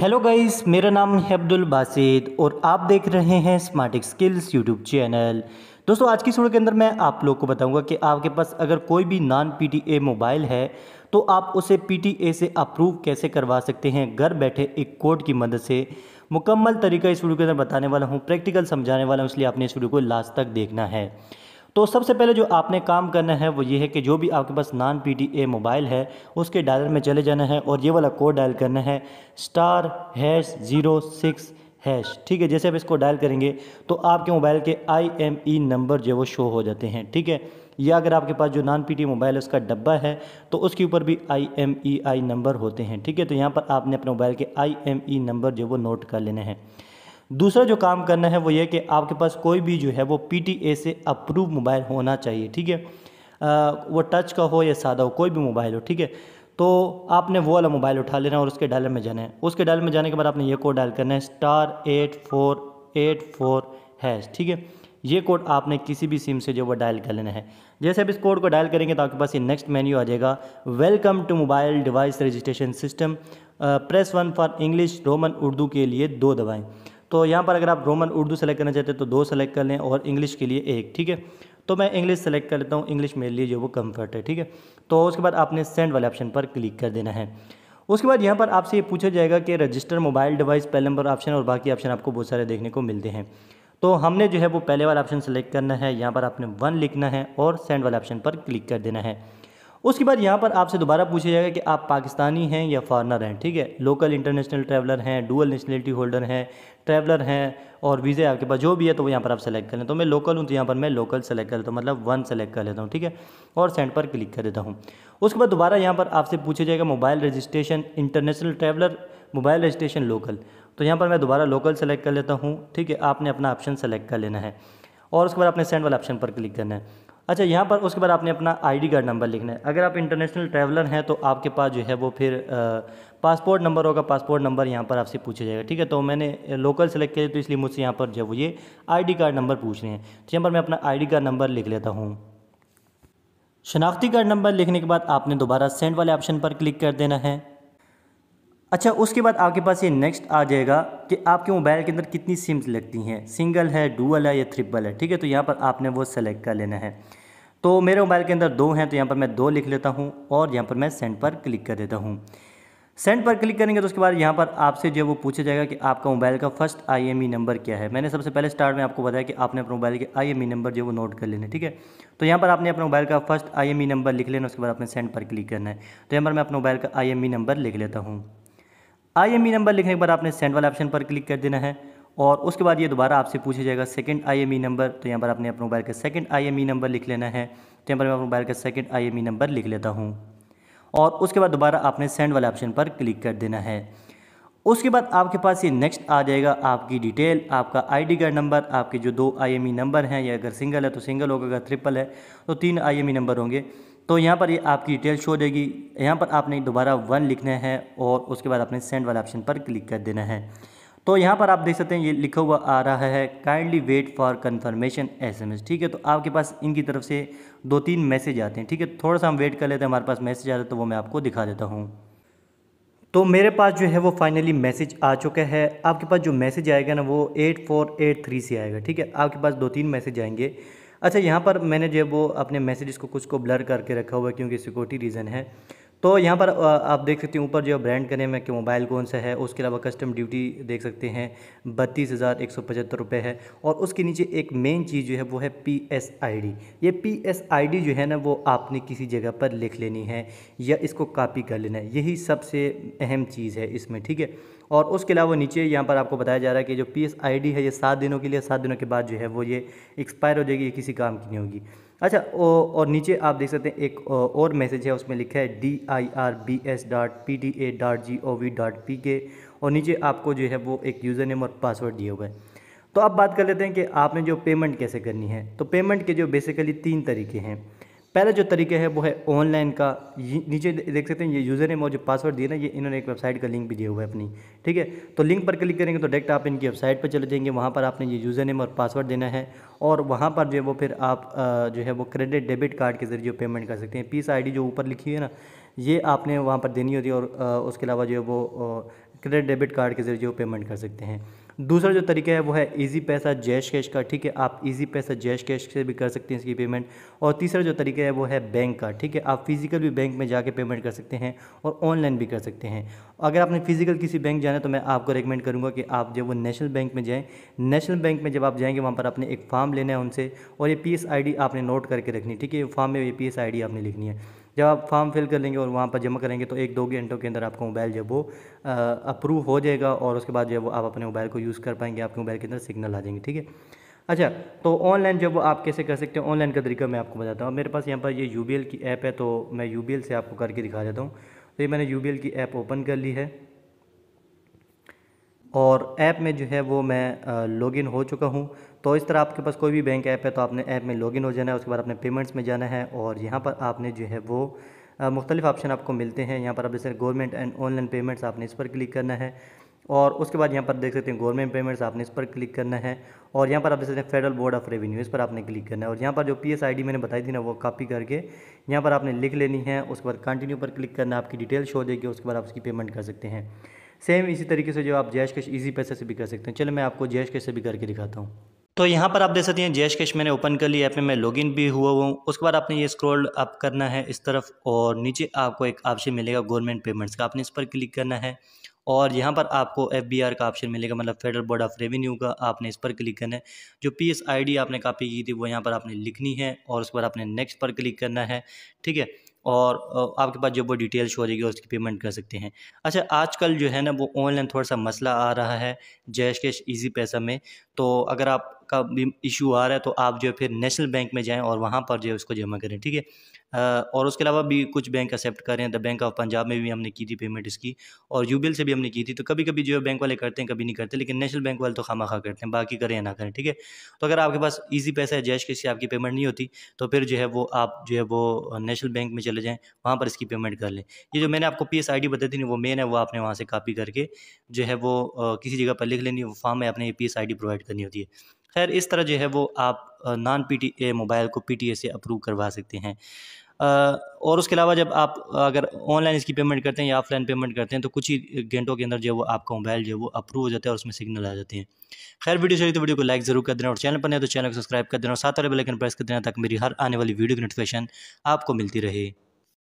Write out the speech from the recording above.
hello guys मेरा नाम है अब्दुल बासित और आप देख रहे हैं स्मार्ट स्किल्स यूट्यूब चैनल दोस्तों आज की वीडियो के अंदर मैं आप लोग को बताऊंगा कि आपके पास अगर कोई भी नॉन पीटीए मोबाइल है तो आप उसे पीटीए से अप्रूव कैसे करवा सकते हैं घर बैठे एक कोड की मदद से मुकम्मल तरीका इस वीडियो के अंदर बताने वाला हूँ प्रैक्टिकल समझाने वाला हूँ इसलिए आपने इस वीडियो को लास्ट तक देखना है तो सबसे पहले जो आपने काम करना है वो ये है कि जो भी आपके पास नॉन पी मोबाइल है उसके डायलर में चले जाना है और ये वाला कोड डायल करना है star hash zero six hash ठीक है जैसे आप इसको डायल करेंगे तो आपके मोबाइल के आई एम ई नंबर जो वो शो हो जाते हैं ठीक है या अगर आपके पास जो नॉन पी मोबाइल है उसका डब्बा है तो उसके ऊपर भी I M E I number होते हैं ठीक है तो यहाँ पर आपने अपने मोबाइल के आई एम ई नंबर जो वो नोट कर लेने हैं दूसरा जो काम करना है वो ये कि आपके पास कोई भी जो है वो पी से अप्रूव मोबाइल होना चाहिए ठीक है वो टच का हो या सादा हो कोई भी मोबाइल हो ठीक है तो आपने वो वाला मोबाइल उठा लेना है और उसके डायल में जाना है उसके डायल में जाने के बाद आपने ये कोड डायल करना है star eight four eight four hash ठीक है ये कोड आपने किसी भी सिम से जो वो डायल कर लेना है जैसे आप इस कोड को डायल करेंगे तो आपके पास ये नेक्स्ट मेन्यू आ जाएगा welcome to mobile device registration system press one for English Roman Urdu के लिए दो दवाएँ तो यहाँ पर अगर आप रोमन उर्दू सेलेक्ट करना चाहते हैं तो दो सेलेक्ट कर लें और इंग्लिश के लिए एक ठीक है तो मैं इंग्लिश सेलेक्ट कर लेता हूँ इंग्लिश मेरे लिए जो वो कम्फर्ट है ठीक है तो उसके बाद आपने सेंड वाले ऑप्शन पर क्लिक कर देना है उसके बाद यहाँ पर आपसे ये पूछा जाएगा कि रजिस्टर मोबाइल डिवाइस पहले नंबर ऑप्शन और बाकी ऑप्शन आपको बहुत सारे देखने को मिलते हैं तो हमने जो है वो पहले वाला ऑप्शन सेलेक्ट करना है यहाँ पर आपने वन लिखना है और सेंड वाले ऑप्शन पर क्लिक कर देना है उसके बाद यहाँ पर आपसे दोबारा पूछा जाएगा कि आप पाकिस्तानी हैं या फॉरनर हैं ठीक है लोकल इंटरनेशनल ट्रैवलर हैं डुअल नेशनलिटी होल्डर हैं ट्रैवलर हैं और वीज़े आपके पास जो भी है तो वो यहाँ पर आप सेलेक्ट कर लें तो मैं लोकल हूँ तो यहाँ पर मैं लोकल सेलेक्ट कर लेता हूँ मतलब वन सेलेक्ट कर लेता हूँ ठीक है और सेंड पर क्लिक कर देता हूँ उसके बाद दोबारा यहाँ पर आपसे पूछा जाएगा mobile registration international traveller mobile registration local तो यहाँ पर मैं दोबारा लोकल सेलेक्ट कर लेता हूँ ठीक है आपने अपना ऑप्शन सेलेक्ट कर लेना है और उसके बाद आपने सेंड वाला ऑप्शन पर क्लिक करना है अच्छा यहाँ पर उसके बाद आपने अपना आईडी कार्ड नंबर लिखना है अगर आप इंटरनेशनल ट्रैवलर हैं तो आपके पास जो है वो फिर पासपोर्ट नंबर होगा पासपोर्ट नंबर यहाँ पर आपसे पूछा जाएगा ठीक है तो मैंने लोकल सेलेक्ट किया तो इसलिए मुझसे यहाँ पर जब ये आई कार्ड नंबर पूछ रहे हैं तो यहाँ पर मैं अपना आई कार्ड नंबर लिख लेता हूँ शनाख्ती कार्ड नंबर लिखने के बाद आपने दोबारा सेंड वाले ऑप्शन पर क्लिक कर देना है अच्छा उसके बाद आपके पास ये नेक्स्ट आ जाएगा कि आपके मोबाइल के अंदर कितनी सिम्स लगती हैं सिंगल है डुअल है या ट्रिपल है ठीक है तो यहाँ पर आपने वो सेलेक्ट कर लेना है तो मेरे मोबाइल के अंदर दो हैं तो यहाँ पर मैं दो लिख लेता हूँ और यहाँ पर मैं सेंड पर क्लिक कर देता हूँ सेंड पर क्लिक करेंगे तो उसके बाद यहाँ पर आपसे जो वो पूछा जाएगा कि आपका मोबाइल का फर्स्ट आईएमई नंबर क्या है मैंने सबसे पहले स्टार्ट में आपको बताया कि आपने अपने मोबाइल के आईएमई नंबर e जो वो नोट कर लेने ठीक है तो यहाँ पर आपने अपने मोबाइल का फर्स्ट आईएमई नंबर लिख लेना उसके बाद आपने सेंड पर क्लिक करना है तो यहाँ पर मैं अपने मोबाइल का आई नंबर e लिख लेता हूँ आई नंबर e लिखने के बाद आपने सेंड वाले ऑप्शन पर क्लिक कर देना है और उसके बाद ये दोबारा आपसे पूछा जाएगा सेकंड आईएमई नंबर तो यहाँ पर आपने अपने मोबाइल का सेकंड आईएमई नंबर लिख लेना है तो यहाँ पर मैं अपने मोबाइल का सेकंड आईएमई नंबर लिख लेता हूँ और उसके बाद दोबारा आपने सेंड वाले ऑप्शन पर क्लिक कर देना है उसके बाद आपके पास ये नेक्स्ट आ जाएगा आपकी डिटेल आपका आई कार्ड नंबर आपके जो दो आई नंबर e हैं या अगर सिंगल है तो सिंगल होगा अगर ट्रिपल है तो तीन आई नंबर e होंगे तो यहाँ पर ये आपकी डिटेल शो देगी यहाँ पर आपने दोबारा वन लिखना है और उसके बाद आपने सेंड वाले ऑप्शन पर क्लिक कर देना है तो यहाँ पर आप देख सकते हैं ये लिखा हुआ आ रहा है kindly wait for confirmation SMS ठीक है तो आपके पास इनकी तरफ से दो तीन मैसेज आते हैं ठीक है थोड़ा सा हम वेट कर लेते हैं हमारे पास मैसेज आ रहा है तो वो मैं आपको दिखा देता हूँ तो मेरे पास जो है वो फाइनली मैसेज आ चुका है आपके पास जो मैसेज आएगा ना वो एट फोर एट थ्री से आएगा ठीक है आपके पास दो तीन मैसेज आएंगे अच्छा यहाँ पर मैंने जो है वो अपने मैसेज को कुछ को ब्लर करके रखा हुआ है क्योंकि सिक्योरिटी रीज़न है तो यहाँ पर आप देख सकते हैं ऊपर जो ब्रांड का नेम है कि मोबाइल कौन सा है उसके अलावा कस्टम ड्यूटी देख सकते हैं बत्तीस हज़ार एक सौ पचहत्तर रुपये है और उसके नीचे एक मेन चीज़ जो है वो है पी एस आई डी ये पी एस आई डी जो है ना वो आपने किसी जगह पर लिख लेनी है या इसको कापी कर लेना है यही सबसे अहम चीज़ है इसमें ठीक है और उसके अलावा नीचे यहाँ पर आपको बताया जा रहा है कि जो पी एस आई डी है ये सात दिनों के लिए सात दिनों के बाद जो है वो ये एक्सपायर हो जाएगी ये किसी काम की नहीं होगी अच्छा ओ और नीचे आप देख सकते हैं एक और मैसेज है उसमें लिखा है D I R B S dot P D A dot G O V dot P K और नीचे आपको जो है वो एक यूज़र नेम और पासवर्ड दिए हुए हैं तो अब बात कर लेते हैं कि आपने जो पेमेंट कैसे करनी है तो पेमेंट के जो बेसिकली तीन तरीके हैं पहला जो तरीके है वो है ऑनलाइन का नीचे देख सकते हैं ये यूज़र नेम और जो पासवर्ड दिए ना ये इन्होंने एक वेबसाइट का लिंक भी दिया हुआ है अपनी ठीक है तो लिंक पर क्लिक करेंगे तो डायरेक्ट आप इनकी वेबसाइट पर चले जाएंगे वहाँ पर आपने ये यूज़र नेम और पासवर्ड देना है और वहाँ पर जो है वो फिर आप जो है वो क्रेडिट डेबिट कार्ड के ज़रिए पेमेंट कर सकते हैं पीस आई जो ऊपर लिखी है ना ये आपने वहाँ पर देनी होती है और उसके अलावा जो है वो क्रेडिट डेबिट कार्ड के ज़रिए पेमेंट कर सकते हैं दूसरा जो तरीका है वो है इजी पैसा जैश कैश का ठीक है आप इजी पैसा जैश कैश से भी कर सकते हैं इसकी पेमेंट और तीसरा जो तरीका है वो है बैंक का ठीक है आप फिजिकल भी बैंक में जाके पेमेंट कर सकते हैं और ऑनलाइन भी कर सकते हैं अगर आपने फिजिकल किसी बैंक जाना है तो मैं आपको रिकमेंड करूँगा कि आप जब वो नेशनल बैंक में जाएँ नेशनल बैंक में जब आप जाएंगे वहाँ पर आपने एक फॉर्म लेना है उनसे और ये पी आपने नोट करके रखनी ठीक है फॉर्म में ये पी आपने लिखनी है जब आप फॉर्म फिल कर लेंगे और वहाँ पर जमा करेंगे तो एक दो घंटों के अंदर आपका मोबाइल जब वो अप्रूव हो जाएगा और उसके बाद जब वो आप अपने मोबाइल को यूज़ कर पाएंगे आपके मोबाइल के अंदर सिग्नल आ जाएंगे ठीक है अच्छा तो ऑनलाइन जब आप कैसे कर सकते हैं ऑनलाइन का तरीका मैं आपको बताता हूँ मेरे पास यहाँ पर ये यू की ऐप है तो मैं यू से आपको करके दिखा देता हूँ तो ये मैंने यू की ऐप ओपन कर ली है और ऐप में जो है वो मैं लॉगिन हो चुका हूँ तो इस तरह आपके पास कोई भी बैंक ऐप है तो आपने ऐप में लॉगिन हो जाना है उसके बाद आपने पेमेंट्स में जाना है और यहाँ पर आपने जो है वो मुख्तलिफ ऑप्शन आपको मिलते हैं यहाँ पर आप जैसे गवर्नमेंट एंड ऑनलाइन पेमेंट्स आपने इस पर क्लिक करना है और उसके बाद यहाँ पर देख सकते हैं गवर्नमेंट पेमेंट्स आपने इस पर क्लिक करना है और यहाँ पर आप देख सकते हैं फेडरल बोर्ड ऑफ रेवेन्यू इस पर आपने क्लिक करना है और यहाँ पर जो पी एस आई डी मैंने बताई थी ना वो कॉपी करके यहाँ पर आपने लिख लेनी है उसके बाद कंटिन्यू पर क्लिक करना आपकी डिटेल शो देगी उसके बाद आप उसकी पेमेंट कर सकते हैं सेम इसी तरीके से जो आप जैश कैश ईजी पैसे से भी कर सकते हैं चलो मैं आपको जैश कैश से भी करके दिखाता हूँ तो यहाँ पर आप देख सकते हैं जैश कैश मैंने ओपन कर लिया ऐप में मैं लॉगिन भी हुआ हूँ उसके बाद आपने ये स्क्रॉल अप करना है इस तरफ और नीचे आपको एक ऑप्शन मिलेगा गवर्नमेंट पेमेंट्स का आपने इस पर क्लिक करना है और यहाँ पर आपको एफ का ऑप्शन मिलेगा मतलब फेडरल बोर्ड ऑफ रेवेन्यू का आपने इस पर क्लिक करना है जो पी एस आई डी आपने कापी की थी वो यहाँ पर आपने लिखनी है और उस पर आपने नेक्स्ट पर क्लिक करना है ठीक है और आपके पास जो वो डिटेल शो हो जाएगी उसकी पेमेंट कर सकते हैं अच्छा आजकल जो है ना वो ऑनलाइन थोड़ा सा मसला आ रहा है जैश कैश ईजी पैसा में तो अगर आप का भी इशू आ रहा है तो आप जो है फिर नेशनल बैंक में जाएँ और वहाँ पर जो है उसको जमा करें ठीक है और उसके अलावा भी कुछ बैंक एक्सेप्ट कर रहे हैं द बैंक ऑफ पंजाब में भी हमने की थी पेमेंट इसकी और यूबीएल से भी हमने की थी तो कभी कभी जो है बैंक वाले करते हैं कभी नहीं करते लेकिन नेशनल बैंक वाले तो खामा खा करते हैं बाकी करें या ना करें ठीक है तो अगर आपके पास ईजी पैसा है जैश किसी आपकी पेमेंट नहीं होती तो फिर जो है वो आप जो है वो नेशनल बैंक में चले जाएँ वहाँ पर इसकी पेमेंट कर लें ये जो मैंने आपको पी एस आई डी बताई थी वो मेन है वो आपने वहाँ से कापी करके जो है वो किसी जगह पर लिख लेनी वो फॉर्म है अपने P S I D provide करनी होती है खैर इस तरह जो है वो आप नॉन ए मोबाइल को पी टी ए से अप्रूव करवा सकते हैं और उसके अलावा जब आप अगर ऑनलाइन इसकी पेमेंट करते हैं या ऑफलाइन पेमेंट करते हैं तो कुछ ही घंटों के अंदर जो है वो आपका मोबाइल जो है वो अप्रूव हो जाता है और उसमें सिग्नल आ जाते हैं खैर वीडियो चाहिए तो वीडियो को लाइक जरूर कर देना और चैनल पर नहीं तो चैनल को सब्सक्राइब कर देना और साथ वाले प्रेस कर देना ताकि मेरी हर आने वाली वीडियो की नोटिफिकेशन आपको मिलती रहे